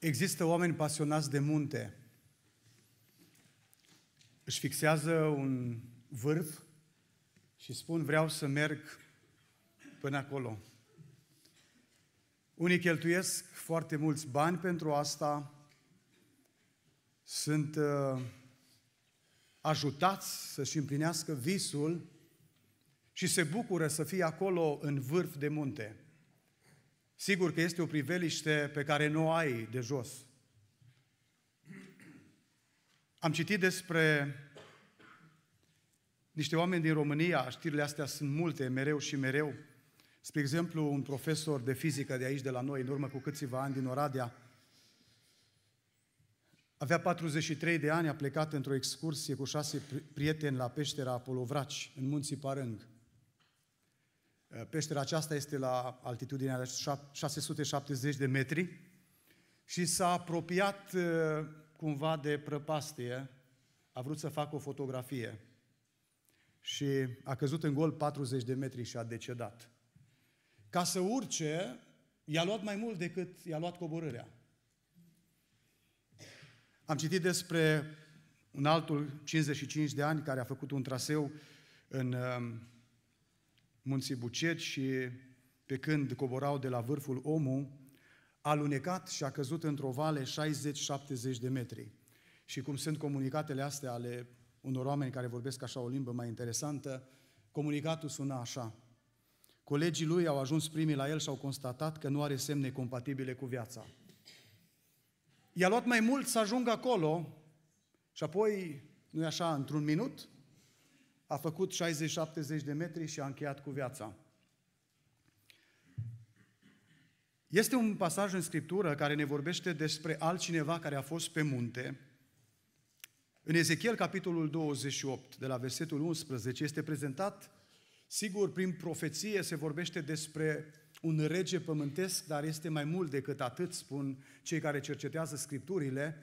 Există oameni pasionați de munte. Își fixează un vârf și spun vreau să merg până acolo. Unii cheltuiesc foarte mulți bani pentru asta, sunt uh, ajutați să-și împlinească visul și se bucură să fie acolo în vârf de munte. Sigur că este o priveliște pe care nu o ai de jos. Am citit despre niște oameni din România, știrile astea sunt multe, mereu și mereu. Spre exemplu, un profesor de fizică de aici, de la noi, în urmă cu câțiva ani din Oradea, avea 43 de ani, a plecat într-o excursie cu șase prieteni la peștera Apolovraci, în munții Parâng. Uh, peștera aceasta este la altitudinea de 670 de metri și s-a apropiat uh, cumva de prăpastie, a vrut să facă o fotografie și a căzut în gol 40 de metri și a decedat. Ca să urce, i-a luat mai mult decât i-a luat coborârea. Am citit despre un altul 55 de ani care a făcut un traseu în uh, munții Bucet și pe când coborau de la vârful omu a lunecat și a căzut într-o vale 60-70 de metri. Și cum sunt comunicatele astea ale unor oameni care vorbesc așa o limbă mai interesantă, comunicatul suna așa. Colegii lui au ajuns primii la el și au constatat că nu are semne compatibile cu viața. I-a luat mai mult să ajungă acolo și apoi, nu așa, într-un minut, a făcut 60-70 de metri și a încheiat cu viața. Este un pasaj în Scriptură care ne vorbește despre altcineva care a fost pe munte. În Ezechiel, capitolul 28, de la versetul 11, este prezentat, sigur, prin profeție se vorbește despre un rege pământesc, dar este mai mult decât atât, spun cei care cercetează Scripturile,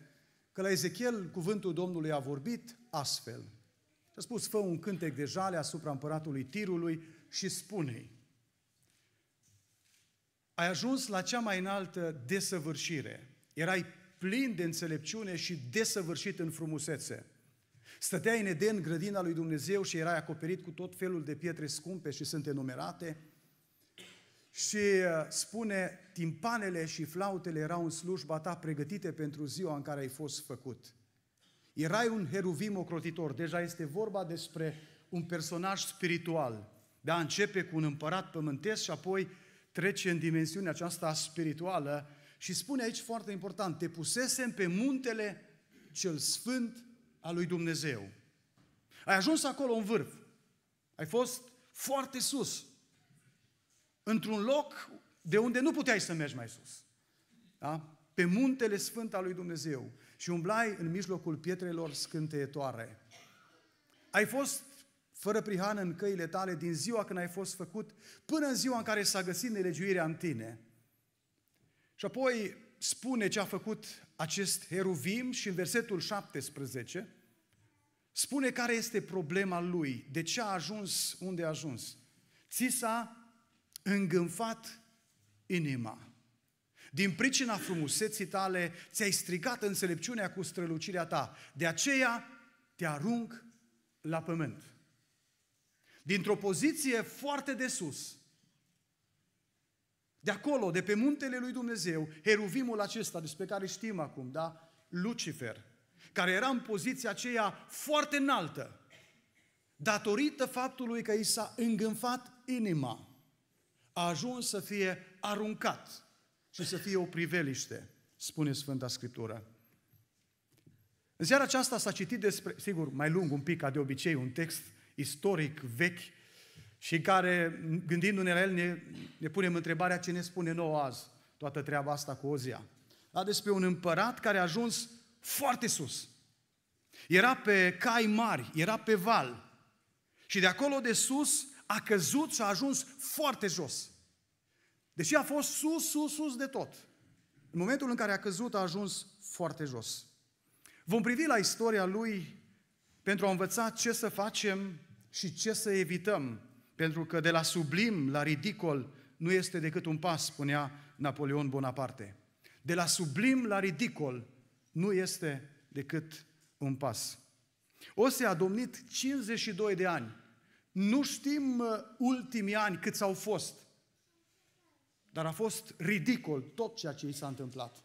că la Ezechiel cuvântul Domnului a vorbit astfel a spus, fă un cântec de jale asupra împăratului Tirului și spune-i, ai ajuns la cea mai înaltă desăvârșire, erai plin de înțelepciune și desăvârșit în frumusețe. Stăteai în Eden, grădina lui Dumnezeu și erai acoperit cu tot felul de pietre scumpe și sunt enumerate. Și uh, spune, timpanele și flautele erau în slujba ta pregătite pentru ziua în care ai fost făcut. Erai un heruvim ocrotitor. Deja este vorba despre un personaj spiritual. Da, începe cu un împărat pământesc și apoi trece în dimensiunea aceasta spirituală și spune aici foarte important, te pusesem pe muntele cel sfânt al lui Dumnezeu. Ai ajuns acolo în vârf. Ai fost foarte sus. Într-un loc de unde nu puteai să mergi mai sus. Da? Pe muntele sfânt al lui Dumnezeu și umblai în mijlocul pietrelor scânteietoare. Ai fost fără prihană în căile tale din ziua când ai fost făcut până în ziua în care s-a găsit nelegiuirea în tine. Și apoi spune ce a făcut acest heruvim și în versetul 17 spune care este problema lui, de ce a ajuns unde a ajuns. Ți s-a îngânfat inima. Din pricina frumuseții tale, ți-ai stricat înțelepciunea cu strălucirea ta. De aceea te arunc la pământ. Dintr-o poziție foarte de sus, de acolo, de pe muntele lui Dumnezeu, heruvimul acesta despre care știm acum, da? Lucifer, care era în poziția aceea foarte înaltă, datorită faptului că i s-a îngânfat inima, a ajuns să fie aruncat și să fie o priveliște, spune Sfânta Scriptură. În seara aceasta s-a citit despre, sigur, mai lung un pic ca de obicei, un text istoric vechi și care, gândindu-ne la el, ne, ne punem întrebarea ce ne spune nouă azi toată treaba asta cu Ozia. Dar despre un împărat care a ajuns foarte sus. Era pe cai mari, era pe val. Și de acolo de sus a căzut și a ajuns foarte jos. Deși a fost sus, sus, sus de tot. În momentul în care a căzut, a ajuns foarte jos. Vom privi la istoria lui pentru a învăța ce să facem și ce să evităm. Pentru că de la sublim la ridicol nu este decât un pas, spunea Napoleon Bonaparte. De la sublim la ridicol nu este decât un pas. să a domnit 52 de ani. Nu știm uh, ultimii ani cât au fost, dar a fost ridicol tot ceea ce i s-a întâmplat.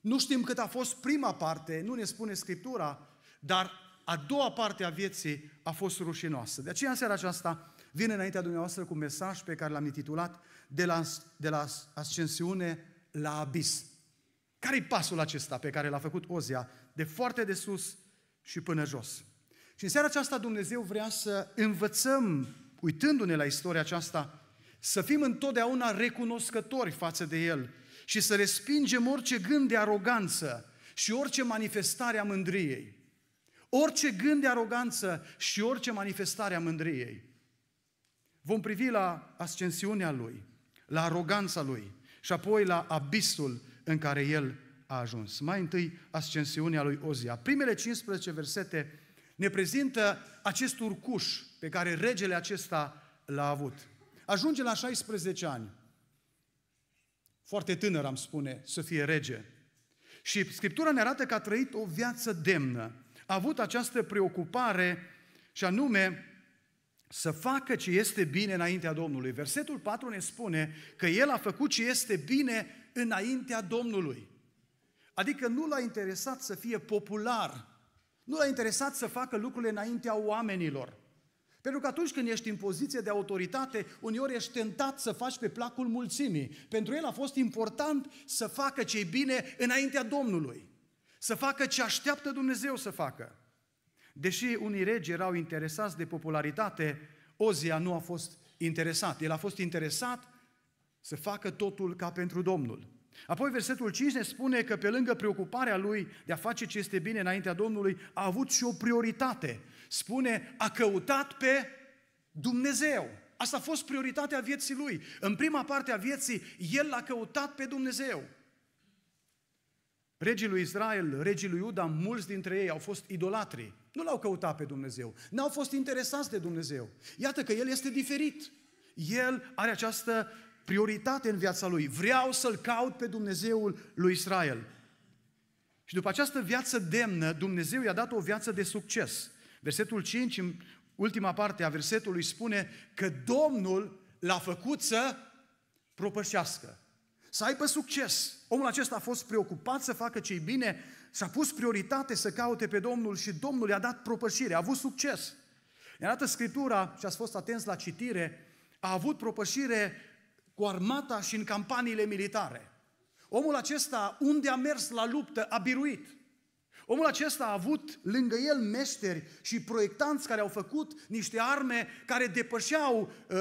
Nu știm cât a fost prima parte, nu ne spune Scriptura, dar a doua parte a vieții a fost rușinoasă. De aceea, în seara aceasta, vin înaintea dumneavoastră cu un mesaj pe care l-am intitulat De la, de la ascensiune la abis. Care-i pasul acesta pe care l-a făcut Ozia de foarte de sus și până jos? Și în seara aceasta Dumnezeu vrea să învățăm, uitându-ne la istoria aceasta, să fim întotdeauna recunoscători față de El și să respingem orice gând de aroganță și orice manifestare a mândriei. Orice gând de aroganță și orice manifestare a mândriei. Vom privi la ascensiunea Lui, la aroganța Lui și apoi la abisul în care El a ajuns. Mai întâi, ascensiunea lui Ozia. Primele 15 versete ne prezintă acest urcuș pe care regele acesta l-a avut. Ajunge la 16 ani. Foarte tânăr, am spune, să fie rege. Și Scriptura ne arată că a trăit o viață demnă. A avut această preocupare și anume să facă ce este bine înaintea Domnului. Versetul 4 ne spune că el a făcut ce este bine înaintea Domnului. Adică nu l-a interesat să fie popular, nu l-a interesat să facă lucrurile înaintea oamenilor. Pentru că atunci când ești în poziție de autoritate, uneori ești tentat să faci pe placul mulțimii. Pentru el a fost important să facă ce bine înaintea Domnului. Să facă ce așteaptă Dumnezeu să facă. Deși unii regi erau interesați de popularitate, Ozia nu a fost interesat. El a fost interesat să facă totul ca pentru Domnul. Apoi versetul 5 ne spune că pe lângă preocuparea lui de a face ce este bine înaintea Domnului, a avut și o prioritate. Spune, a căutat pe Dumnezeu. Asta a fost prioritatea vieții lui. În prima parte a vieții, el l-a căutat pe Dumnezeu. Regii lui Israel, regii lui Iuda, mulți dintre ei au fost idolatri. Nu l-au căutat pe Dumnezeu. N-au fost interesați de Dumnezeu. Iată că el este diferit. El are această prioritate în viața lui. Vreau să-L caut pe Dumnezeul lui Israel. Și după această viață demnă, Dumnezeu i-a dat o viață de succes. Versetul 5, în ultima parte a versetului, spune că Domnul l-a făcut să propășească, să aibă succes. Omul acesta a fost preocupat să facă ce i bine, s-a pus prioritate să caute pe Domnul și Domnul i-a dat propășire, a avut succes. Ne arată Scriptura, și ați fost atenți la citire, a avut propășire cu armata și în campaniile militare. Omul acesta, unde a mers la luptă, a biruit. Omul acesta a avut lângă el meșteri și proiectanți care au făcut niște arme care depășeau uh,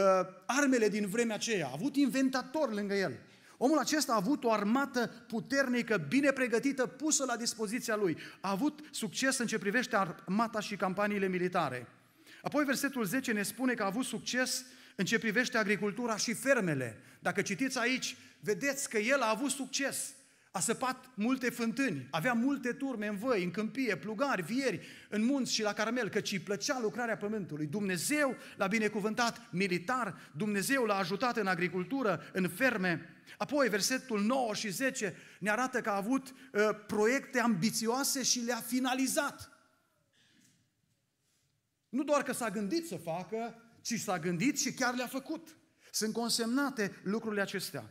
armele din vremea aceea. A avut inventator lângă el. Omul acesta a avut o armată puternică, bine pregătită, pusă la dispoziția lui. A avut succes în ce privește armata și campaniile militare. Apoi versetul 10 ne spune că a avut succes uh, în ce privește agricultura și fermele. Dacă citiți aici, vedeți că el a avut succes. A săpat multe fântâni, avea multe turme în văi, în câmpie, plugari, vieri, în munți și la Carmel, căci îi plăcea lucrarea pământului. Dumnezeu l-a binecuvântat militar, Dumnezeu l-a ajutat în agricultură, în ferme. Apoi, versetul 9 și 10 ne arată că a avut uh, proiecte ambițioase și le-a finalizat. Nu doar că s-a gândit să facă, ci s-a gândit și chiar le-a făcut. Sunt consemnate lucrurile acestea.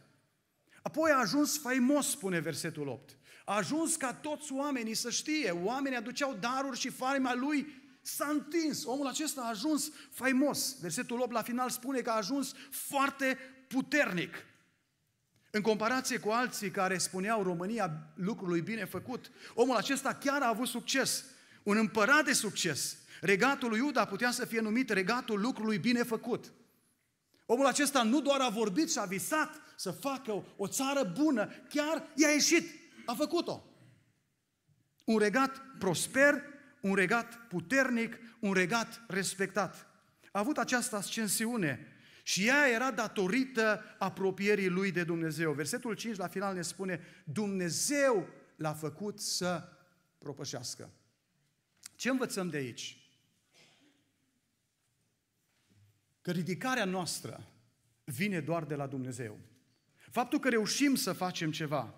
Apoi a ajuns faimos, spune versetul 8. A ajuns ca toți oamenii să știe, oamenii aduceau daruri și farma lui s-a întins. Omul acesta a ajuns faimos. Versetul 8 la final spune că a ajuns foarte puternic. În comparație cu alții care spuneau România lucrului bine făcut, omul acesta chiar a avut succes. Un împărat de succes. Regatul lui Iuda putea să fie numit regatul lucrului bine făcut. Omul acesta nu doar a vorbit și a visat să facă o țară bună, chiar i-a ieșit, a făcut-o. Un regat prosper, un regat puternic, un regat respectat. A avut această ascensiune și ea era datorită apropierii lui de Dumnezeu. Versetul 5 la final ne spune, Dumnezeu l-a făcut să propășească. Ce învățăm de aici? că ridicarea noastră vine doar de la Dumnezeu. Faptul că reușim să facem ceva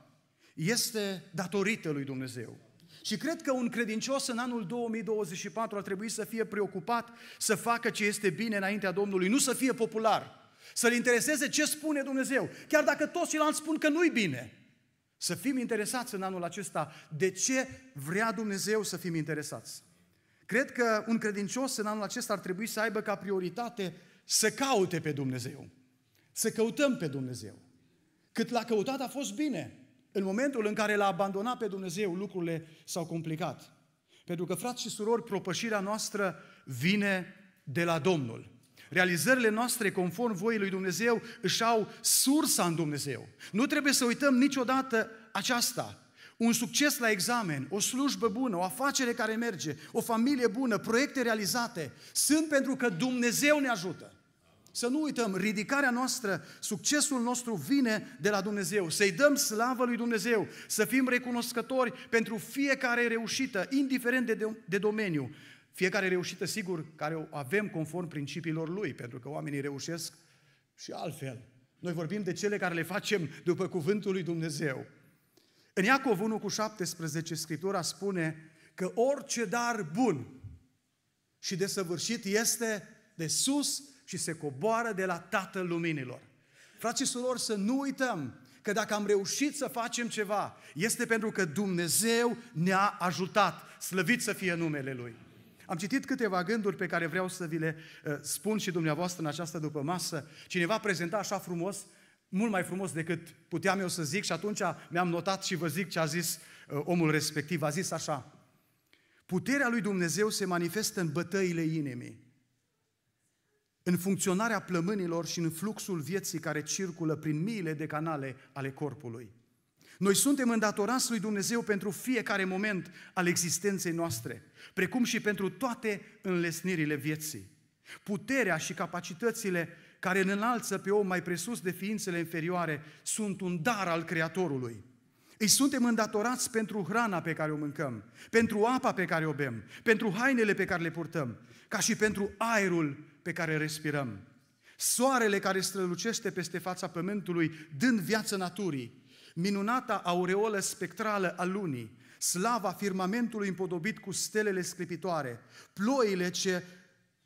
este datorită lui Dumnezeu. Și cred că un credincios în anul 2024 ar trebui să fie preocupat să facă ce este bine înaintea Domnului, nu să fie popular, să-l intereseze ce spune Dumnezeu, chiar dacă toți ceilalți spun că nu-i bine. Să fim interesați în anul acesta de ce vrea Dumnezeu să fim interesați. Cred că un credincios în anul acesta ar trebui să aibă ca prioritate să caute pe Dumnezeu. Să căutăm pe Dumnezeu. Cât l-a căutat a fost bine. În momentul în care l-a abandonat pe Dumnezeu, lucrurile s-au complicat. Pentru că, frați și surori, propășirea noastră vine de la Domnul. Realizările noastre conform voii lui Dumnezeu își au sursa în Dumnezeu. Nu trebuie să uităm niciodată aceasta un succes la examen, o slujbă bună, o afacere care merge, o familie bună, proiecte realizate, sunt pentru că Dumnezeu ne ajută. Să nu uităm, ridicarea noastră, succesul nostru vine de la Dumnezeu. Să-i dăm slavă lui Dumnezeu, să fim recunoscători pentru fiecare reușită, indiferent de, de, de domeniu. Fiecare reușită, sigur, care o avem conform principiilor Lui, pentru că oamenii reușesc și altfel. Noi vorbim de cele care le facem după cuvântul lui Dumnezeu. În Iacov 1 cu 17, Scriptura spune că orice dar bun și desăvârșit este de sus și se coboară de la Tatăl Luminilor. Frații și surori, să nu uităm că dacă am reușit să facem ceva, este pentru că Dumnezeu ne-a ajutat. Slăvit să fie numele Lui! Am citit câteva gânduri pe care vreau să vi le uh, spun și dumneavoastră în această după masă. Cineva prezenta așa frumos mult mai frumos decât puteam eu să zic și atunci mi-am notat și vă zic ce a zis uh, omul respectiv. A zis așa, puterea lui Dumnezeu se manifestă în bătăile inimii, în funcționarea plămânilor și în fluxul vieții care circulă prin miile de canale ale corpului. Noi suntem îndatorați lui Dumnezeu pentru fiecare moment al existenței noastre, precum și pentru toate înlesnirile vieții. Puterea și capacitățile care îl înalță pe om mai presus de ființele inferioare, sunt un dar al Creatorului. Îi suntem îndatorați pentru hrana pe care o mâncăm, pentru apa pe care o bem, pentru hainele pe care le purtăm, ca și pentru aerul pe care respirăm. Soarele care strălucește peste fața pământului, dând viață naturii, minunata aureolă spectrală a lunii, slava firmamentului împodobit cu stelele sclipitoare, ploile ce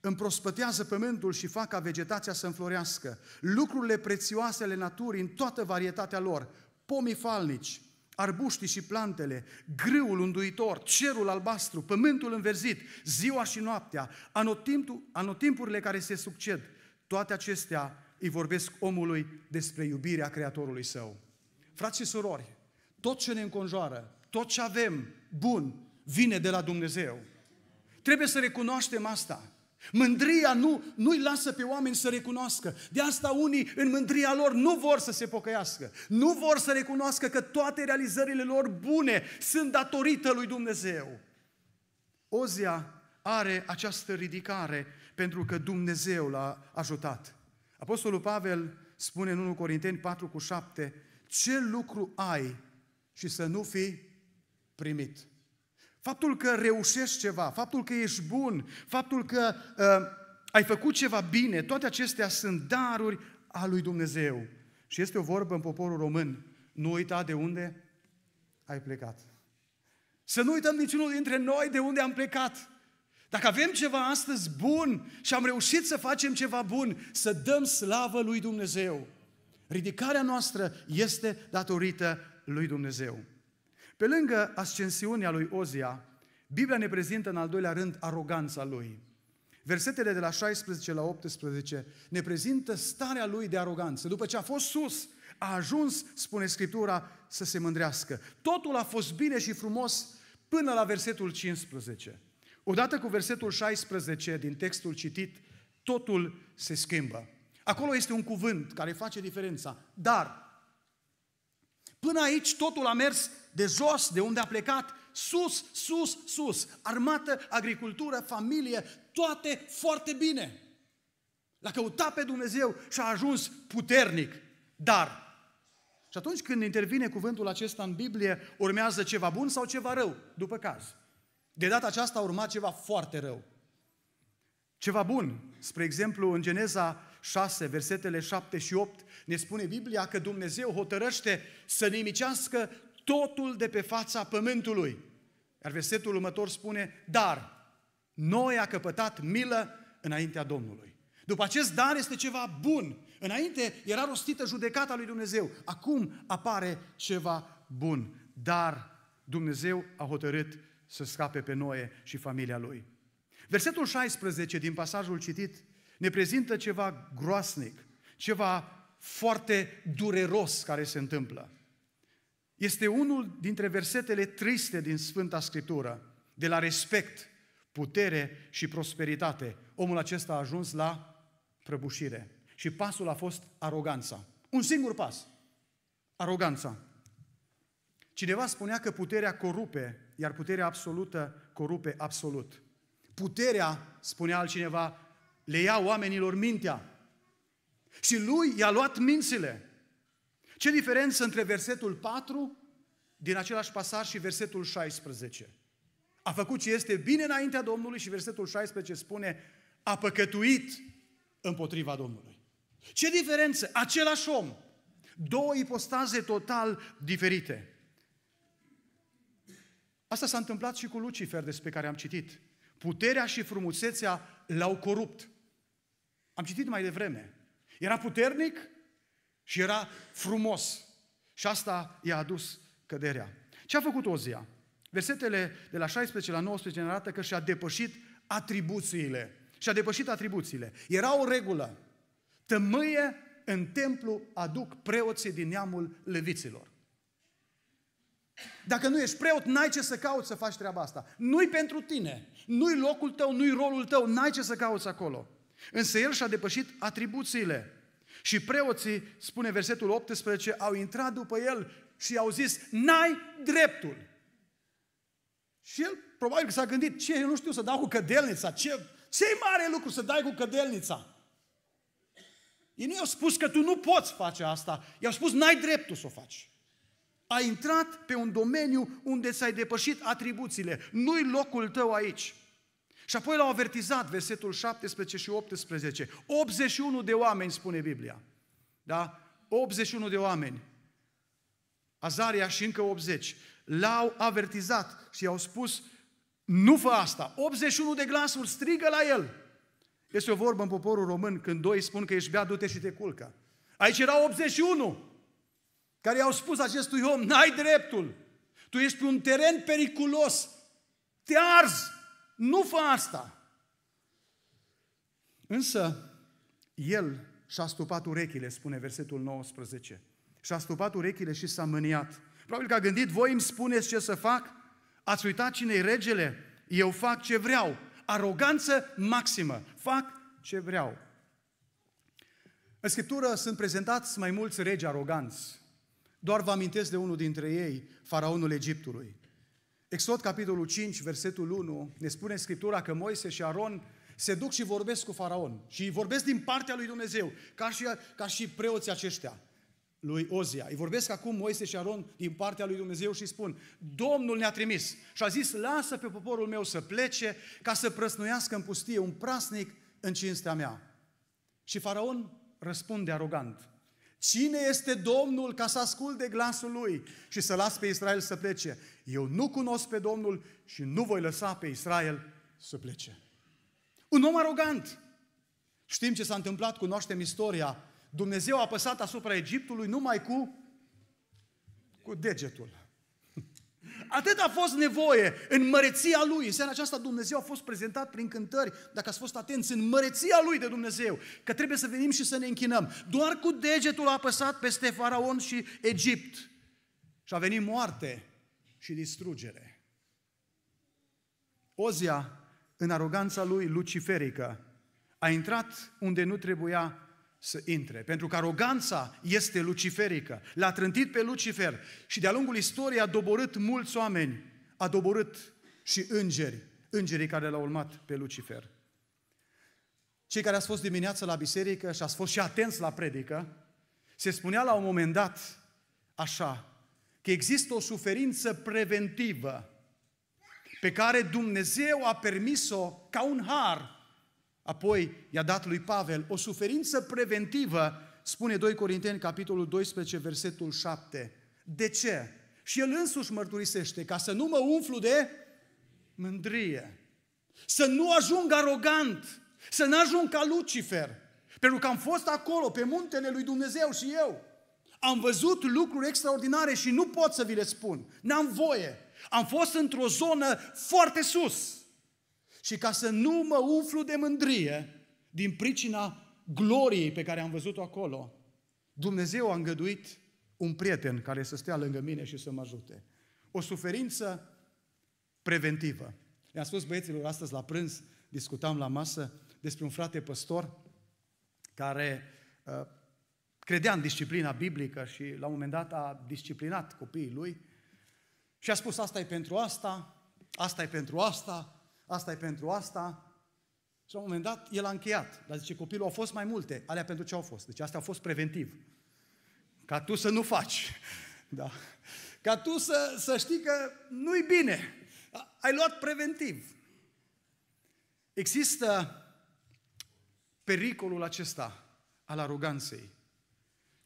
împrospătează pământul și fac ca vegetația să înflorească. Lucrurile prețioase ale naturii în toată varietatea lor, pomii falnici, arbuștii și plantele, grâul unduitor, cerul albastru, pământul înverzit, ziua și noaptea, anotimpurile care se succed, toate acestea îi vorbesc omului despre iubirea Creatorului său. Frați și surori, tot ce ne înconjoară, tot ce avem bun, vine de la Dumnezeu. Trebuie să recunoaștem asta. Mândria nu, nu-i lasă pe oameni să recunoască. De asta unii în mândria lor nu vor să se pocăiască. Nu vor să recunoască că toate realizările lor bune sunt datorită lui Dumnezeu. Ozia are această ridicare pentru că Dumnezeu l-a ajutat. Apostolul Pavel spune în 1 Corinteni 4 cu 7, ce lucru ai și să nu fii primit. Faptul că reușești ceva, faptul că ești bun, faptul că uh, ai făcut ceva bine, toate acestea sunt daruri a lui Dumnezeu. Și este o vorbă în poporul român. Nu uita de unde ai plecat. Să nu uităm niciunul dintre noi de unde am plecat. Dacă avem ceva astăzi bun și am reușit să facem ceva bun, să dăm slavă lui Dumnezeu. Ridicarea noastră este datorită lui Dumnezeu. Pe lângă ascensiunea lui Ozia, Biblia ne prezintă în al doilea rând aroganța lui. Versetele de la 16 la 18 ne prezintă starea lui de aroganță. După ce a fost sus, a ajuns, spune Scriptura, să se mândrească. Totul a fost bine și frumos până la versetul 15. Odată cu versetul 16 din textul citit, totul se schimbă. Acolo este un cuvânt care face diferența. Dar, până aici totul a mers de jos, de unde a plecat, sus, sus, sus, armată, agricultură, familie, toate foarte bine. L-a căutat pe Dumnezeu și a ajuns puternic, dar. Și atunci când intervine cuvântul acesta în Biblie, urmează ceva bun sau ceva rău, după caz. De data aceasta urma ceva foarte rău. Ceva bun. Spre exemplu, în Geneza 6, versetele 7 și 8, ne spune Biblia că Dumnezeu hotărăște să nimicească totul de pe fața pământului. Iar versetul următor spune, dar noi a căpătat milă înaintea Domnului. După acest dar este ceva bun. Înainte era rostită judecata lui Dumnezeu. Acum apare ceva bun. Dar Dumnezeu a hotărât să scape pe Noe și familia lui. Versetul 16 din pasajul citit ne prezintă ceva groasnic, ceva foarte dureros care se întâmplă. Este unul dintre versetele triste din Sfânta Scriptură, de la respect, putere și prosperitate. Omul acesta a ajuns la prăbușire. Și pasul a fost aroganța. Un singur pas. Aroganța. Cineva spunea că puterea corupe, iar puterea absolută corupe absolut. Puterea, spunea altcineva, le ia oamenilor mintea. Și lui i-a luat mințile. Ce diferență între versetul 4 din același pasaj și versetul 16? A făcut ce este bine înaintea Domnului și versetul 16 spune a păcătuit împotriva Domnului. Ce diferență? Același om. Două ipostaze total diferite. Asta s-a întâmplat și cu Lucifer, despre care am citit. Puterea și frumusețea l-au corupt. Am citit mai devreme. Era puternic, și era frumos. Și asta i-a adus căderea. Ce a făcut Ozia? Versetele de la 16 la 19 ne arată că și-a depășit atribuțiile. Și-a depășit atribuțiile. Era o regulă. Tămâie în templu aduc preoții din neamul leviților. Dacă nu ești preot, n-ai ce să cauți să faci treaba asta. Nu-i pentru tine, nu-i locul tău, nu-i rolul tău, n-ai ce să cauți acolo. Însă el și-a depășit atribuțiile. Și preoții, spune versetul 18, au intrat după el și i-au zis, n-ai dreptul. Și el probabil că s-a gândit, ce, eu nu știu, să dau cu cădelnița, ce, ce mare lucru să dai cu cădelnița? Ei nu i-au spus că tu nu poți face asta, i-au spus n-ai dreptul să o faci. A intrat pe un domeniu unde ți-ai depășit atribuțiile, nu-i locul tău aici. Și apoi l-au avertizat, versetul 17 și 18. 81 de oameni, spune Biblia. Da? 81 de oameni. Azaria și încă 80. L-au avertizat și i-au spus, nu fă asta. 81 de glasuri strigă la el. Este o vorbă în poporul român când doi spun că ești bea, du-te și te culcă. Aici erau 81 care i-au spus acestui om, n-ai dreptul, tu ești pe un teren periculos, te arzi, nu fă asta! Însă, el și-a stupat urechile, spune versetul 19. Și-a stupat urechile și s-a mâniat. Probabil că a gândit, voi îmi spuneți ce să fac? Ați uitat cine regele? Eu fac ce vreau. Aroganță maximă. Fac ce vreau. În Scriptură sunt prezentați mai mulți regi aroganți. Doar vă amintesc de unul dintre ei, faraonul Egiptului. Exod, capitolul 5, versetul 1, ne spune în Scriptura că Moise și Aron se duc și vorbesc cu faraon. Și vorbesc din partea lui Dumnezeu, ca și, ca și preoții aceștia lui Ozia. Îi vorbesc acum Moise și Aron din partea lui Dumnezeu și spun, Domnul ne-a trimis și a zis, lasă pe poporul meu să plece ca să prăsnuiască în pustie un prasnic în cinstea mea. Și faraon răspunde arogant, Cine este Domnul ca să asculte glasul lui și să las pe Israel să plece? eu nu cunosc pe Domnul și nu voi lăsa pe Israel să plece. Un om arogant. Știm ce s-a întâmplat, cunoaștem istoria. Dumnezeu a apăsat asupra Egiptului numai cu, cu degetul. Atât a fost nevoie în măreția lui. În seara aceasta Dumnezeu a fost prezentat prin cântări, dacă ați fost atenți, în măreția lui de Dumnezeu, că trebuie să venim și să ne închinăm. Doar cu degetul a apăsat peste faraon și Egipt. Și a venit moarte și distrugere. Ozia, în aroganța lui luciferică, a intrat unde nu trebuia să intre. Pentru că aroganța este luciferică. L-a trântit pe Lucifer și de-a lungul istoriei a doborât mulți oameni, a doborât și îngeri, îngerii care l-au urmat pe Lucifer. Cei care ați fost dimineața la biserică și ați fost și atenți la predică, se spunea la un moment dat așa, că există o suferință preventivă pe care Dumnezeu a permis-o ca un har. Apoi i-a dat lui Pavel o suferință preventivă, spune 2 Corinteni, capitolul 12, versetul 7. De ce? Și el însuși mărturisește, ca să nu mă umflu de mândrie, să nu ajung arogant, să nu ajung ca Lucifer, pentru că am fost acolo, pe muntele lui Dumnezeu și eu. Am văzut lucruri extraordinare și nu pot să vi le spun. N-am voie. Am fost într-o zonă foarte sus. Și ca să nu mă umflu de mândrie, din pricina gloriei pe care am văzut-o acolo, Dumnezeu a îngăduit un prieten care să stea lângă mine și să mă ajute. O suferință preventivă. Le-am spus băieților astăzi la prânz, discutam la masă despre un frate păstor care uh, credea în disciplina biblică și la un moment dat a disciplinat copiii lui și a spus asta e pentru asta, asta e pentru asta, asta e pentru asta. Și la un moment dat el a încheiat. Dar zice, copilul au fost mai multe. Alea pentru ce au fost? Deci astea au fost preventiv. Ca tu să nu faci. Da. Ca tu să, să știi că nu-i bine. Ai luat preventiv. Există pericolul acesta al aroganței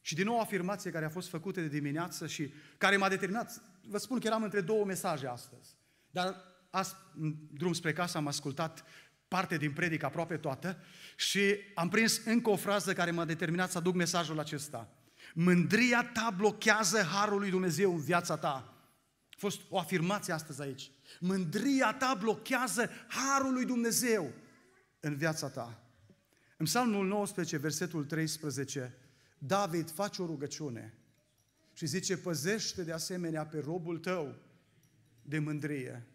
și din nou o afirmație care a fost făcută de dimineață și care m-a determinat. Vă spun că eram între două mesaje astăzi. Dar azi, în drum spre casă am ascultat parte din predică, aproape toată, și am prins încă o frază care m-a determinat să aduc mesajul acesta. Mândria ta blochează harul lui Dumnezeu în viața ta. A fost o afirmație astăzi aici. Mândria ta blochează harul lui Dumnezeu în viața ta. În Psalmul 19, versetul 13, David face o rugăciune și zice, păzește de asemenea pe robul tău de mândrie,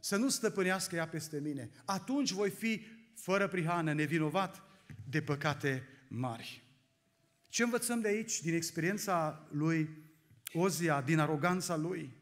să nu stăpânească ea peste mine. Atunci voi fi fără prihană, nevinovat de păcate mari. Ce învățăm de aici, din experiența lui Ozia, din aroganța lui?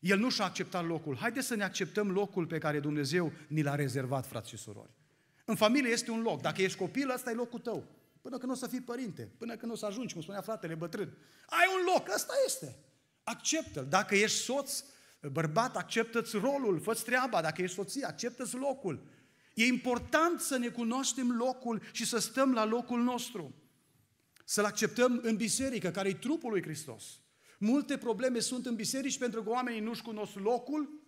El nu și-a acceptat locul. Haideți să ne acceptăm locul pe care Dumnezeu ni l-a rezervat, frați și surori. În familie este un loc. Dacă ești copil, ăsta e locul tău până când o să fii părinte, până când o să ajungi, cum spunea fratele bătrân. Ai un loc, asta este. Acceptă-l. Dacă ești soț, bărbat, acceptă-ți rolul, fă treaba. Dacă ești soție, acceptă-ți locul. E important să ne cunoaștem locul și să stăm la locul nostru. Să-l acceptăm în biserică, care e trupul lui Hristos. Multe probleme sunt în biserici pentru că oamenii nu-și cunosc locul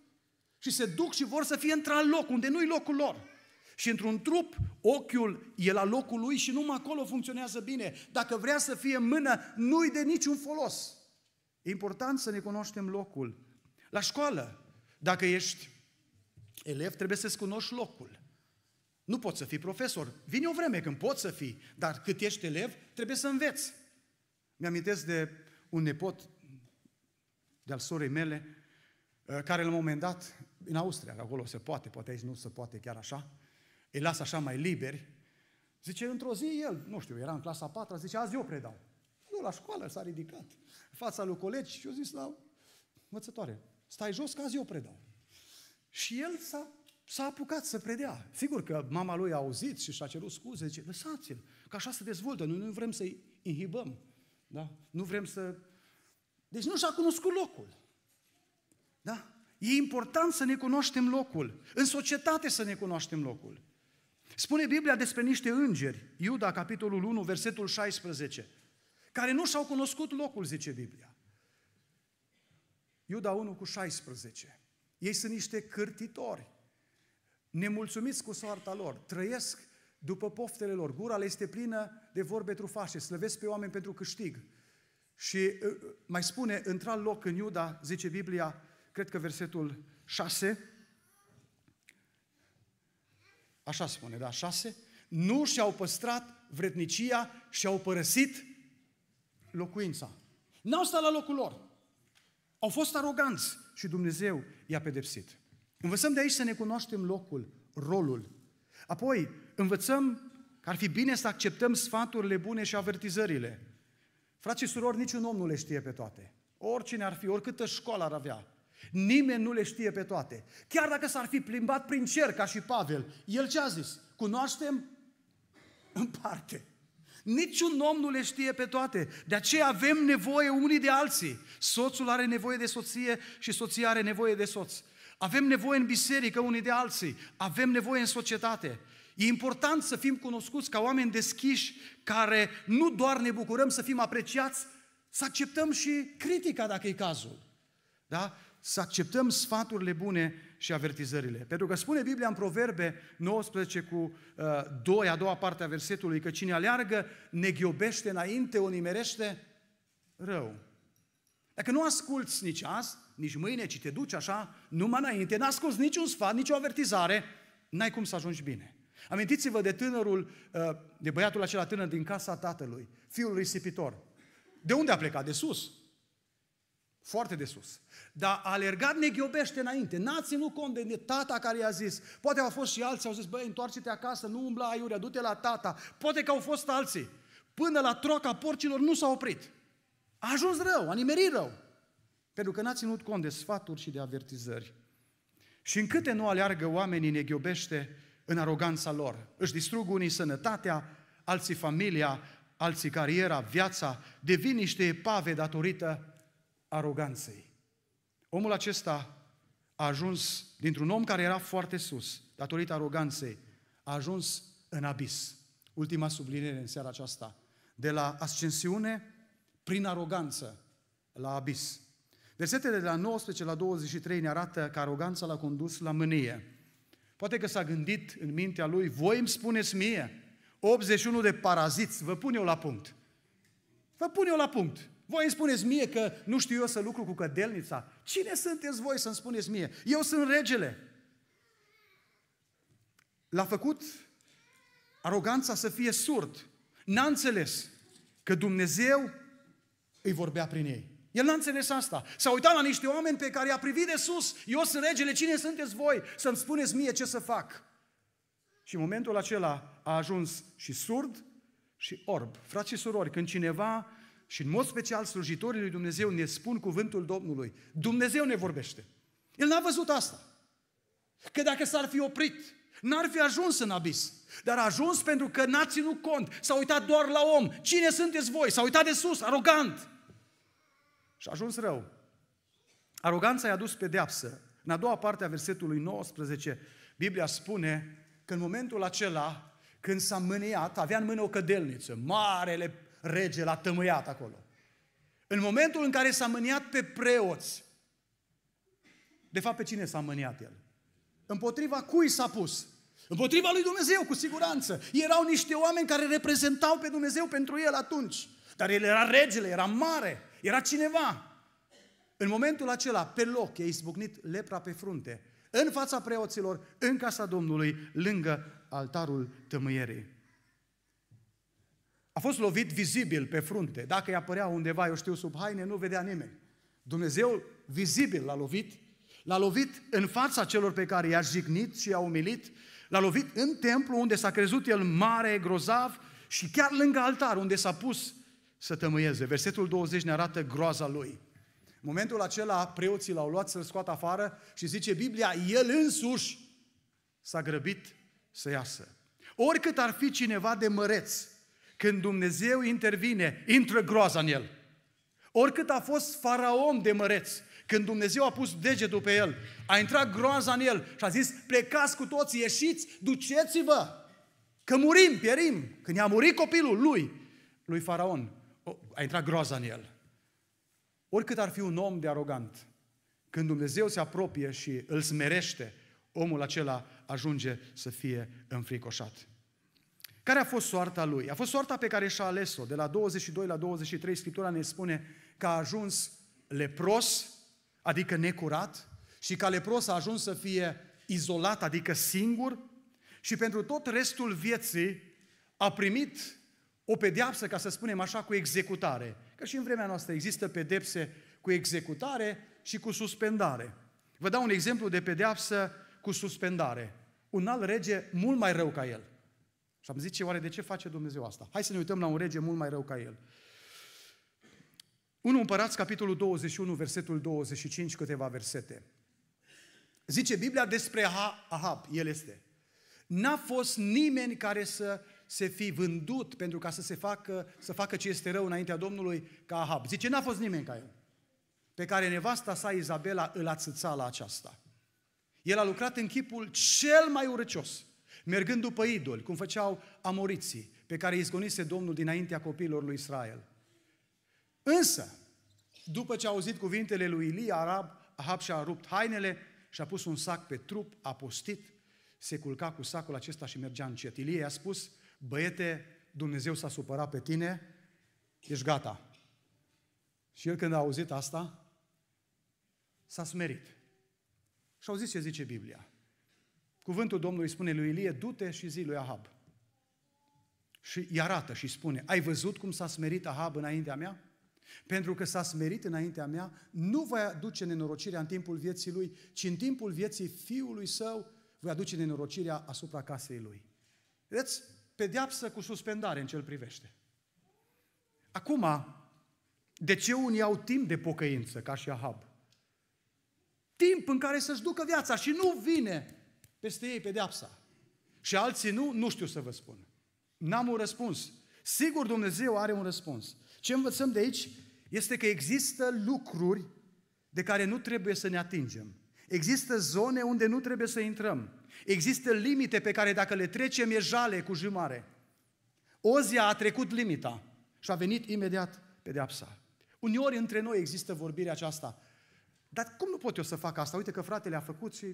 și se duc și vor să fie într-un loc unde nu-i locul lor. Și într-un trup, ochiul e la locul lui și numai acolo funcționează bine. Dacă vrea să fie mână, nu-i de niciun folos. E important să ne cunoaștem locul. La școală, dacă ești elev, trebuie să-ți cunoști locul. Nu poți să fii profesor. Vine o vreme când poți să fii, dar cât ești elev, trebuie să înveți. mi am de un nepot de-al sorei mele, uh, care la un moment dat, în Austria, acolo se poate, poate aici nu se poate chiar așa, îi lasă așa mai liberi, zice, într-o zi el, nu știu, era în clasa 4 zice, azi eu predau. Nu, la școală s-a ridicat, în fața lui colegi și eu zis la învățătoare, stai jos că azi eu predau. Și el s-a, s-a apucat să predea. Sigur că mama lui a auzit și și-a cerut scuze, zice, lăsați-l, că așa se dezvoltă, noi nu vrem să-i inhibăm. Da? Nu vrem să... Deci nu și-a cunoscut locul. Da? E important să ne cunoaștem locul. În societate să ne cunoaștem locul. Spune Biblia despre niște îngeri, Iuda, capitolul 1, versetul 16, care nu și-au cunoscut locul, zice Biblia. Iuda 1 cu 16. Ei sunt niște cârtitori, nemulțumiți cu soarta lor, trăiesc după poftele lor, gura le este plină de vorbe trufașe, slăvesc pe oameni pentru câștig. Și uh, uh, mai spune, într-al loc în Iuda, zice Biblia, cred că versetul 6, Așa spune, da, șase. Nu și-au păstrat vrednicia și-au părăsit locuința. N-au stat la locul lor. Au fost aroganți și Dumnezeu i-a pedepsit. Învățăm de aici să ne cunoaștem locul, rolul. Apoi, învățăm că ar fi bine să acceptăm sfaturile bune și avertizările. Frații și surori, niciun om nu le știe pe toate. Oricine ar fi, oricâtă școală ar avea, Nimeni nu le știe pe toate. Chiar dacă s-ar fi plimbat prin cer ca și Pavel, el ce a zis? Cunoaștem în parte. Niciun om nu le știe pe toate. De aceea avem nevoie unii de alții. Soțul are nevoie de soție și soția are nevoie de soț. Avem nevoie în biserică unii de alții. Avem nevoie în societate. E important să fim cunoscuți ca oameni deschiși, care nu doar ne bucurăm să fim apreciați, să acceptăm și critica dacă e cazul. Da? să acceptăm sfaturile bune și avertizările. Pentru că spune Biblia în Proverbe 19 cu uh, 2, a doua parte a versetului, că cine aleargă neghiobește înainte, o nimerește rău. Dacă nu asculți nici azi, nici mâine, ci te duci așa, numai înainte, n-asculți niciun sfat, nicio avertizare, n-ai cum să ajungi bine. Amintiți-vă de tânărul, uh, de băiatul acela tânăr din casa tatălui, fiul risipitor. De unde a plecat? De sus. Foarte de sus. Dar a alergat neghiobește înainte. N-a ținut cont de tata care i-a zis. Poate au fost și alții, au zis, băi, întoarce-te acasă, nu umbla aiurea, du-te la tata. Poate că au fost alții. Până la troca porcilor nu s-a oprit. A ajuns rău, a nimerit rău. Pentru că n-a ținut cont de sfaturi și de avertizări. Și în câte nu aleargă oamenii neghiobește în aroganța lor. Își distrug unii sănătatea, alții familia, alții cariera, viața, devin niște pave datorită aroganței. Omul acesta a ajuns, dintr-un om care era foarte sus, datorită aroganței, a ajuns în abis. Ultima subliniere în seara aceasta. De la ascensiune prin aroganță la abis. Versetele de la 19 la 23 ne arată că aroganța l-a condus la mânie. Poate că s-a gândit în mintea lui, voi îmi spuneți mie, 81 de paraziți, vă pun eu la punct. Vă pun eu la punct. Voi îmi spuneți mie că nu știu eu să lucru cu cădelnița. Cine sunteți voi să-mi spuneți mie? Eu sunt regele. L-a făcut aroganța să fie surd. N-a înțeles că Dumnezeu îi vorbea prin ei. El n-a înțeles asta. S-a uitat la niște oameni pe care i-a privit de sus. Eu sunt regele, cine sunteți voi să-mi spuneți mie ce să fac? Și în momentul acela a ajuns și surd și orb. Frați și surori, când cineva și în mod special slujitorii lui Dumnezeu ne spun cuvântul Domnului. Dumnezeu ne vorbește. El n-a văzut asta. Că dacă s-ar fi oprit, n-ar fi ajuns în abis. Dar a ajuns pentru că n-a ținut cont, s-a uitat doar la om. Cine sunteți voi? S-a uitat de sus, arogant. Și a ajuns rău. Aroganța i-a dus pedeapsă. În a doua parte a versetului 19, Biblia spune că în momentul acela, când s-a mâniat, avea în mână o cădelniță, marele rege l-a tămâiat acolo. În momentul în care s-a mâniat pe preoți, de fapt pe cine s-a mâniat el? Împotriva cui s-a pus? Împotriva lui Dumnezeu, cu siguranță. Erau niște oameni care reprezentau pe Dumnezeu pentru el atunci. Dar el era regele, era mare, era cineva. În momentul acela, pe loc, i-a izbucnit lepra pe frunte, în fața preoților, în casa Domnului, lângă altarul tămâierii. A fost lovit vizibil pe frunte. Dacă îi apărea undeva, eu știu, sub haine, nu vedea nimeni. Dumnezeu vizibil l-a lovit, l-a lovit în fața celor pe care i-a jignit și i-a umilit, l-a lovit în templu unde s-a crezut el mare, grozav și chiar lângă altar unde s-a pus să tămâieze. Versetul 20 ne arată groaza lui. În momentul acela, preoții l-au luat să-l scoată afară și zice Biblia, el însuși s-a grăbit să iasă. Oricât ar fi cineva de măreț, când Dumnezeu intervine, intră groaza în el. Oricât a fost faraon de măreț, când Dumnezeu a pus degetul pe el, a intrat groaza în el și a zis, plecați cu toți, ieșiți, duceți-vă, că murim, pierim. Când i-a murit copilul lui, lui faraon, a intrat groaza în el. Oricât ar fi un om de arogant, când Dumnezeu se apropie și îl smerește, omul acela ajunge să fie înfricoșat. Care a fost soarta lui? A fost soarta pe care și-a ales-o. De la 22 la 23, Scriptura ne spune că a ajuns lepros, adică necurat, și că lepros a ajuns să fie izolat, adică singur, și pentru tot restul vieții a primit o pedeapsă, ca să spunem așa, cu executare. Că și în vremea noastră există pedepse cu executare și cu suspendare. Vă dau un exemplu de pedeapsă cu suspendare. Un alt rege mult mai rău ca el. Și am zice, oare de ce face Dumnezeu asta? Hai să ne uităm la un rege mult mai rău ca el. 1 Împărați, capitolul 21, versetul 25, câteva versete. Zice Biblia despre Ahab, el este. N-a fost nimeni care să se fi vândut pentru ca să se facă, să facă ce este rău înaintea Domnului ca Ahab. Zice, n-a fost nimeni ca el. Pe care nevasta sa Izabela îl ațâța la aceasta. El a lucrat în chipul cel mai urăcios mergând după idoli, cum făceau amoriții, pe care îi zgonise Domnul dinaintea copiilor lui Israel. Însă, după ce a auzit cuvintele lui Ilie, Arab, Ahab și-a rupt hainele și-a pus un sac pe trup, a postit, se culca cu sacul acesta și mergea încet. Ilie i-a spus, băiete, Dumnezeu s-a supărat pe tine, ești gata. Și el când a auzit asta, s-a smerit. Și au zis ce zice Biblia. Cuvântul Domnului spune lui Ilie, du-te și zi lui Ahab. Și îi arată și spune, ai văzut cum s-a smerit Ahab înaintea mea? Pentru că s-a smerit înaintea mea, nu voi aduce nenorocirea în timpul vieții lui, ci în timpul vieții fiului său voi aduce nenorocirea asupra casei lui. Vedeți? Pedeapsă cu suspendare în ce privește. Acum, de ce unii au timp de pocăință, ca și Ahab? Timp în care să-și ducă viața și nu vine peste ei pedeapsa. Și alții nu, nu știu să vă spun. N-am un răspuns. Sigur Dumnezeu are un răspuns. Ce învățăm de aici este că există lucruri de care nu trebuie să ne atingem. Există zone unde nu trebuie să intrăm. Există limite pe care dacă le trecem e jale cu jumare. Ozia a trecut limita și a venit imediat pedeapsa. Uneori între noi există vorbirea aceasta. Dar cum nu pot eu să fac asta? Uite că fratele a făcut și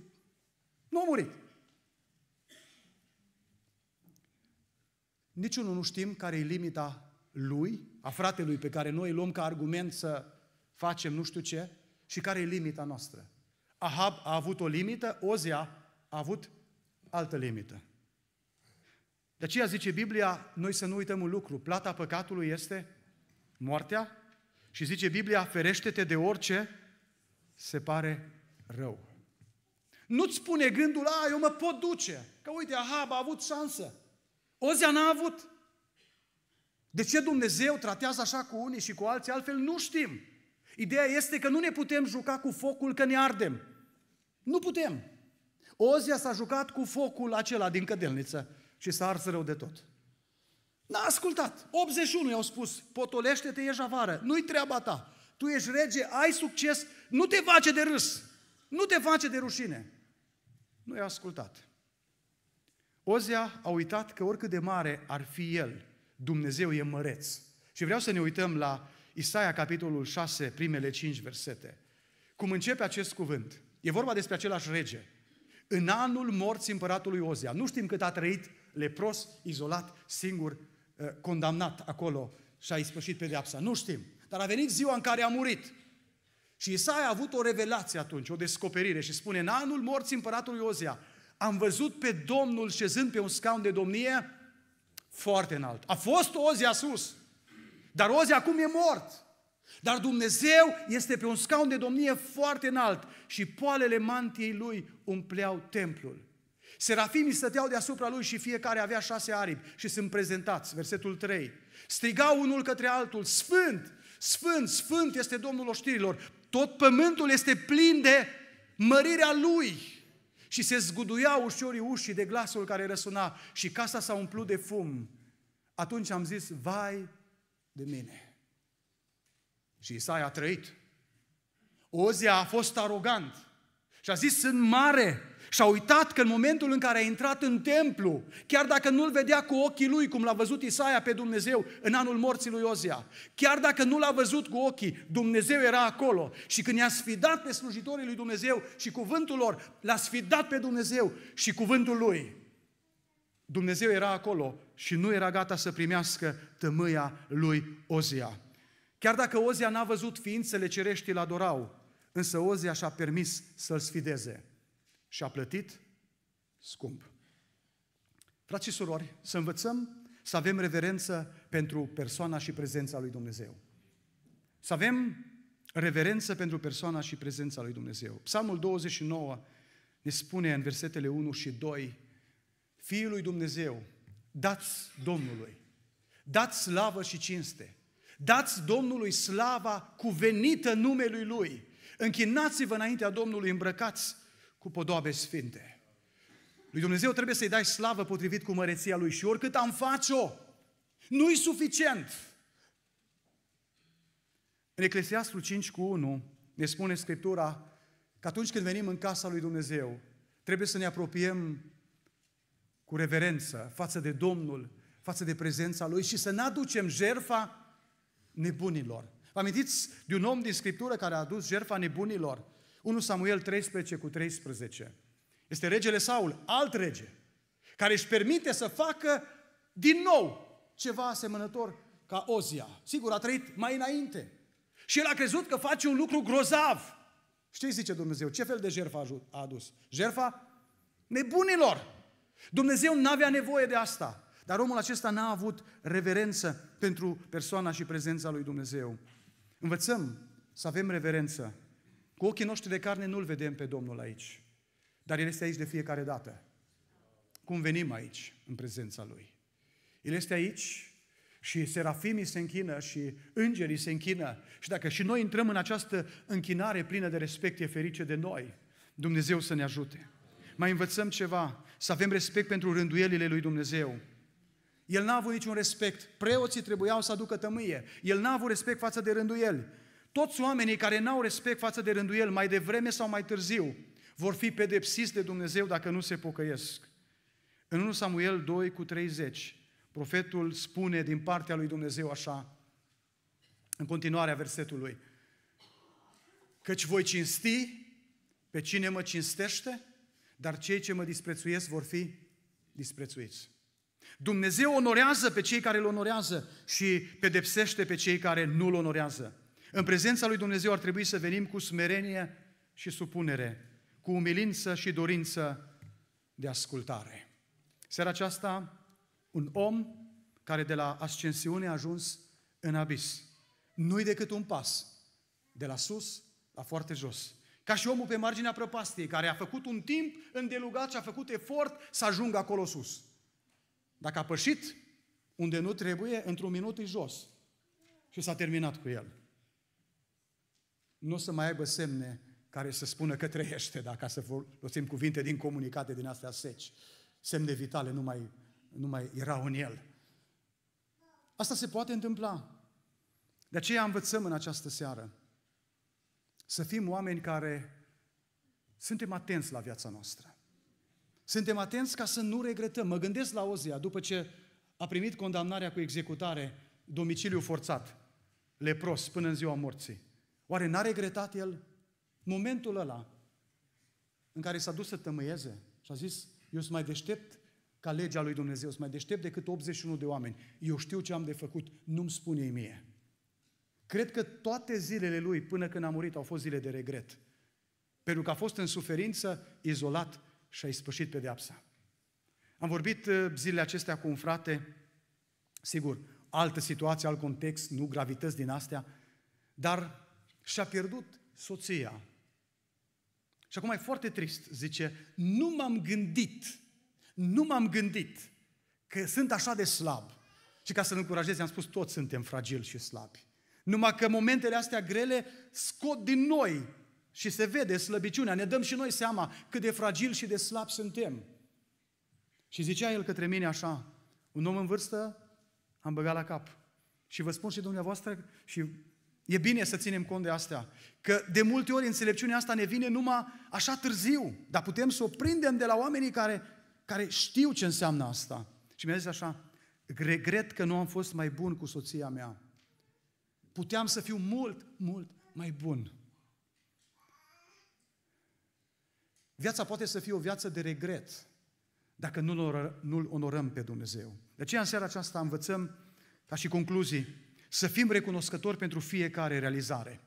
nu a murit. Niciunul nu știm care e limita lui, a fratelui pe care noi îl luăm ca argument să facem nu știu ce și care e limita noastră. Ahab a avut o limită, Ozia a avut altă limită. De aceea zice Biblia, noi să nu uităm un lucru, plata păcatului este moartea și zice Biblia, ferește-te de orice se pare rău. Nu-ți spune gândul, a, eu mă pot duce. Că uite, Ahab a avut șansă. Ozia n-a avut. De ce Dumnezeu tratează așa cu unii și cu alții, altfel nu știm. Ideea este că nu ne putem juca cu focul că ne ardem. Nu putem. Ozia s-a jucat cu focul acela din cădelniță și s-a ars rău de tot. N-a ascultat. 81 i-au spus, potolește-te, ești avară, nu-i treaba ta. Tu ești rege, ai succes, nu te face de râs, nu te face de rușine nu i-a ascultat. Ozia a uitat că oricât de mare ar fi el, Dumnezeu e măreț. Și vreau să ne uităm la Isaia, capitolul 6, primele 5 versete. Cum începe acest cuvânt? E vorba despre același rege. În anul morții împăratului Ozia. Nu știm cât a trăit lepros, izolat, singur, eh, condamnat acolo și a ispășit pedeapsa. Nu știm. Dar a venit ziua în care a murit. Și Isaia a avut o revelație atunci, o descoperire și spune, în anul morții împăratului Ozia, am văzut pe Domnul șezând pe un scaun de domnie foarte înalt. A fost Ozia sus, dar Ozia acum e mort. Dar Dumnezeu este pe un scaun de domnie foarte înalt și poalele mantiei lui umpleau templul. Serafimii stăteau deasupra lui și fiecare avea șase aripi și sunt prezentați, versetul 3. Strigau unul către altul, Sfânt, Sfânt, Sfânt este Domnul oștirilor, tot pământul este plin de mărirea lui. Și se zguduia ușorii ușii de glasul care răsuna și casa s-a umplut de fum. Atunci am zis, vai de mine. Și Isaia a trăit. Ozia a fost arogant și a zis, sunt mare, și a uitat că în momentul în care a intrat în templu, chiar dacă nu-l vedea cu ochii lui, cum l-a văzut Isaia pe Dumnezeu în anul morții lui Ozia, chiar dacă nu l-a văzut cu ochii, Dumnezeu era acolo. Și când i-a sfidat pe slujitorii lui Dumnezeu și cuvântul lor, l-a sfidat pe Dumnezeu și cuvântul lui, Dumnezeu era acolo și nu era gata să primească tămâia lui Ozia. Chiar dacă Ozia n-a văzut ființele cerești, îl adorau, însă Ozia și-a permis să-l sfideze. Și a plătit scump. Frați și surori, să învățăm să avem reverență pentru persoana și prezența lui Dumnezeu. Să avem reverență pentru persoana și prezența lui Dumnezeu. Psalmul 29 ne spune în versetele 1 și 2, Fiul lui Dumnezeu, dați Domnului, dați slavă și cinste, dați Domnului slava cuvenită numelui Lui, închinați-vă înaintea Domnului, îmbrăcați cu podoabe sfinte. Lui Dumnezeu trebuie să-i dai slavă potrivit cu măreția Lui și oricât am face-o, nu-i suficient. În Eclesiastul 5 cu 1 ne spune Scriptura că atunci când venim în casa lui Dumnezeu, trebuie să ne apropiem cu reverență față de Domnul, față de prezența Lui și să ne aducem jerfa nebunilor. Vă amintiți de un om din Scriptură care a adus jerfa nebunilor? 1 Samuel 13 cu 13. Este regele Saul, alt rege, care își permite să facă din nou ceva asemănător ca Ozia. Sigur, a trăit mai înainte. Și el a crezut că face un lucru grozav. Știi, zice Dumnezeu, ce fel de jertfă a adus? Jertfa nebunilor. Dumnezeu nu avea nevoie de asta. Dar omul acesta n-a avut reverență pentru persoana și prezența lui Dumnezeu. Învățăm să avem reverență cu ochii noștri de carne nu-L vedem pe Domnul aici, dar El este aici de fiecare dată. Cum venim aici, în prezența Lui. El este aici și serafimii se închină și îngerii se închină. Și dacă și noi intrăm în această închinare plină de respect, e ferice de noi. Dumnezeu să ne ajute. Mai învățăm ceva, să avem respect pentru rânduielile lui Dumnezeu. El n-a avut niciun respect. Preoții trebuiau să aducă tămâie. El n-a avut respect față de rânduieli. Toți oamenii care n-au respect față de rânduiel, mai devreme sau mai târziu, vor fi pedepsiți de Dumnezeu dacă nu se pocăiesc. În 1 Samuel 2 cu 30, profetul spune din partea lui Dumnezeu așa, în continuarea versetului, căci voi cinsti pe cine mă cinstește, dar cei ce mă disprețuiesc vor fi disprețuiți. Dumnezeu onorează pe cei care îl onorează și pedepsește pe cei care nu îl onorează. În prezența lui Dumnezeu ar trebui să venim cu smerenie și supunere, cu umilință și dorință de ascultare. Seara aceasta, un om care de la ascensiune a ajuns în abis. Nu-i decât un pas, de la sus la foarte jos. Ca și omul pe marginea prăpastiei, care a făcut un timp îndelugat și a făcut efort să ajungă acolo sus. Dacă a pășit unde nu trebuie, într-un minut e jos. Și s-a terminat cu el nu o să mai aibă semne care să spună că trăiește, da, ca să folosim cuvinte din comunicate din astea seci. Semne vitale nu mai, nu mai erau în el. Asta se poate întâmpla. De aceea învățăm în această seară să fim oameni care suntem atenți la viața noastră. Suntem atenți ca să nu regretăm. Mă gândesc la Ozia, după ce a primit condamnarea cu executare, domiciliu forțat, lepros, până în ziua morții. Oare n-a regretat el momentul ăla în care s-a dus să tămâieze și a zis, eu sunt mai deștept ca legea lui Dumnezeu, sunt mai deștept decât 81 de oameni. Eu știu ce am de făcut, nu-mi spune mie. Cred că toate zilele lui până când a murit au fost zile de regret. Pentru că a fost în suferință, izolat și a ispășit pedeapsa. Am vorbit uh, zilele acestea cu un frate, sigur, altă situație, alt context, nu gravități din astea, dar și-a pierdut soția. Și acum e foarte trist, zice, nu m-am gândit, nu m-am gândit că sunt așa de slab. Și ca să-l încurajez, am spus, toți suntem fragili și slabi. Numai că momentele astea grele scot din noi și se vede slăbiciunea. Ne dăm și noi seama cât de fragil și de slab suntem. Și zicea el către mine așa, un om în vârstă am băgat la cap. Și vă spun și dumneavoastră și E bine să ținem cont de astea, că de multe ori înțelepciunea asta ne vine numai așa târziu, dar putem să o prindem de la oamenii care, care știu ce înseamnă asta. Și mi-a zis așa, regret că nu am fost mai bun cu soția mea. Puteam să fiu mult, mult mai bun. Viața poate să fie o viață de regret dacă nu-L onorăm pe Dumnezeu. De aceea în seara aceasta învățăm, ca și concluzii, să fim recunoscători pentru fiecare realizare.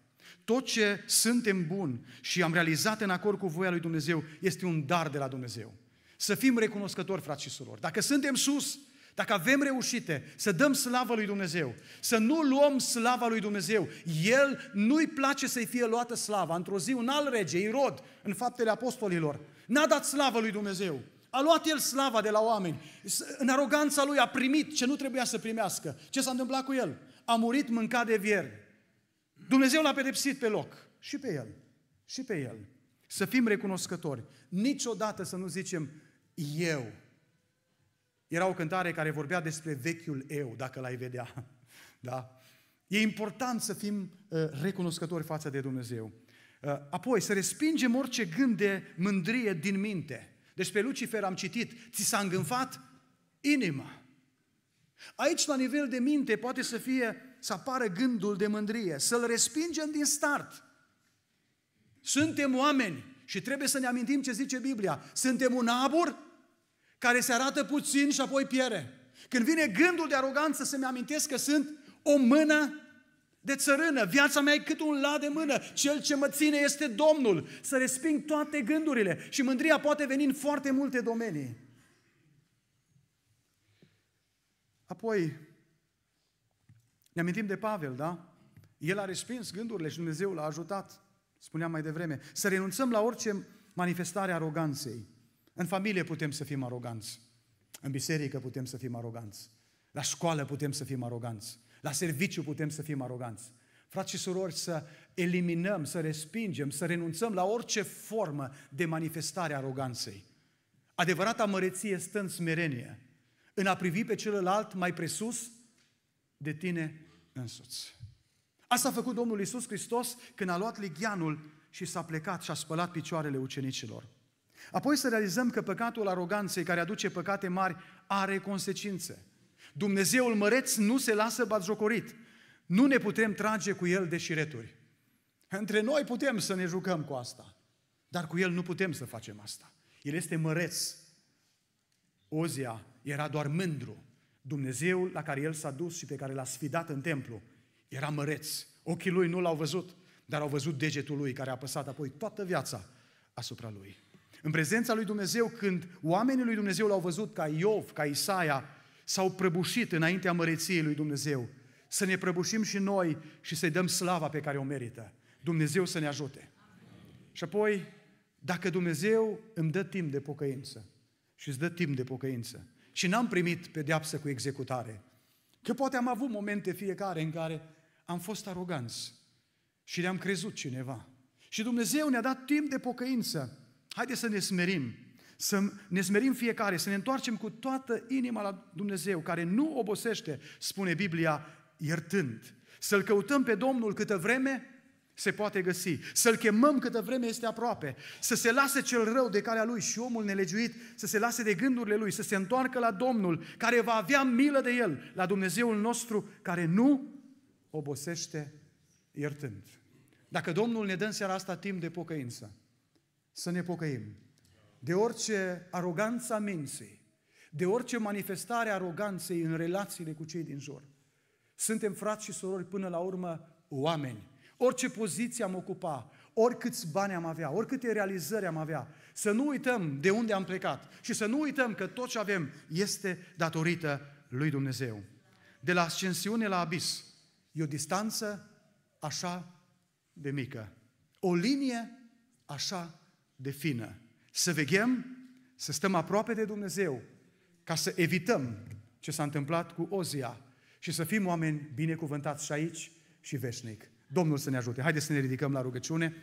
Tot ce suntem buni și am realizat în acord cu voia lui Dumnezeu este un dar de la Dumnezeu. Să fim recunoscători, frați și surori. Dacă suntem sus, dacă avem reușite, să dăm slavă lui Dumnezeu, să nu luăm slava lui Dumnezeu. El nu-i place să-i fie luată slava. Într-o zi, un alt rege, Irod, în faptele apostolilor, n-a dat slavă lui Dumnezeu. A luat el slava de la oameni. În aroganța lui a primit ce nu trebuia să primească. Ce s-a întâmplat cu el? a murit mâncat de vierme. Dumnezeu l-a pedepsit pe loc. Și pe el. Și pe el. Să fim recunoscători. Niciodată să nu zicem eu. Era o cântare care vorbea despre vechiul eu, dacă l-ai vedea. Da? E important să fim uh, recunoscători față de Dumnezeu. Uh, apoi, să respingem orice gând de mândrie din minte. Deci pe Lucifer am citit, ți s-a îngânfat inima. Aici, la nivel de minte, poate să fie, să apară gândul de mândrie, să-l respingem din start. Suntem oameni și trebuie să ne amintim ce zice Biblia. Suntem un abur care se arată puțin și apoi piere. Când vine gândul de aroganță, să-mi amintesc că sunt o mână de țărână, viața mea e cât un la de mână, cel ce mă ține este Domnul. Să resping toate gândurile și mândria poate veni în foarte multe domenii. Apoi, ne amintim de Pavel, da? El a respins gândurile și Dumnezeu l-a ajutat, spuneam mai devreme, să renunțăm la orice manifestare a aroganței. În familie putem să fim aroganți, în biserică putem să fim aroganți, la școală putem să fim aroganți, la serviciu putem să fim aroganți. Frați și surori, să eliminăm, să respingem, să renunțăm la orice formă de manifestare a aroganței. Adevărata măreție stă în smerenie în a privi pe celălalt mai presus de tine însuți. Asta a făcut Domnul Isus Hristos când a luat ligianul și s-a plecat și a spălat picioarele ucenicilor. Apoi să realizăm că păcatul aroganței care aduce păcate mari are consecințe. Dumnezeul măreț nu se lasă batjocorit. Nu ne putem trage cu el de șireturi. Între noi putem să ne jucăm cu asta, dar cu el nu putem să facem asta. El este măreț. Ozia era doar mândru. Dumnezeul la care el s-a dus și pe care l-a sfidat în templu era măreț. Ochii lui nu l-au văzut, dar au văzut degetul lui care a apăsat apoi toată viața asupra lui. În prezența lui Dumnezeu, când oamenii lui Dumnezeu l-au văzut ca Iov, ca Isaia, s-au prăbușit înaintea măreției lui Dumnezeu. Să ne prăbușim și noi și să-i dăm slava pe care o merită. Dumnezeu să ne ajute. Și apoi, dacă Dumnezeu îmi dă timp de pocăință și îți dă timp de pocăință, și n-am primit pedeapsă cu executare. Că poate am avut momente fiecare în care am fost aroganți și ne-am crezut cineva. Și Dumnezeu ne-a dat timp de pocăință. Haideți să ne smerim, să ne smerim fiecare, să ne întoarcem cu toată inima la Dumnezeu, care nu obosește, spune Biblia, iertând. Să-L căutăm pe Domnul câtă vreme se poate găsi. Să-l chemăm câtă vreme este aproape. Să se lase cel rău de calea lui și omul nelegiuit să se lase de gândurile lui, să se întoarcă la Domnul care va avea milă de el, la Dumnezeul nostru care nu obosește iertând. Dacă Domnul ne dă în seara asta timp de pocăință, să ne pocăim de orice aroganță a minții, de orice manifestare a aroganței în relațiile cu cei din jur. Suntem frați și sorori până la urmă oameni orice poziție am ocupa, oricâți bani am avea, oricâte realizări am avea, să nu uităm de unde am plecat și să nu uităm că tot ce avem este datorită lui Dumnezeu. De la ascensiune la abis e o distanță așa de mică, o linie așa de fină. Să veghem, să stăm aproape de Dumnezeu, ca să evităm ce s-a întâmplat cu Ozia și să fim oameni binecuvântați și aici și veșnic. Domnul să ne ajute. Haideți să ne ridicăm la rugăciune.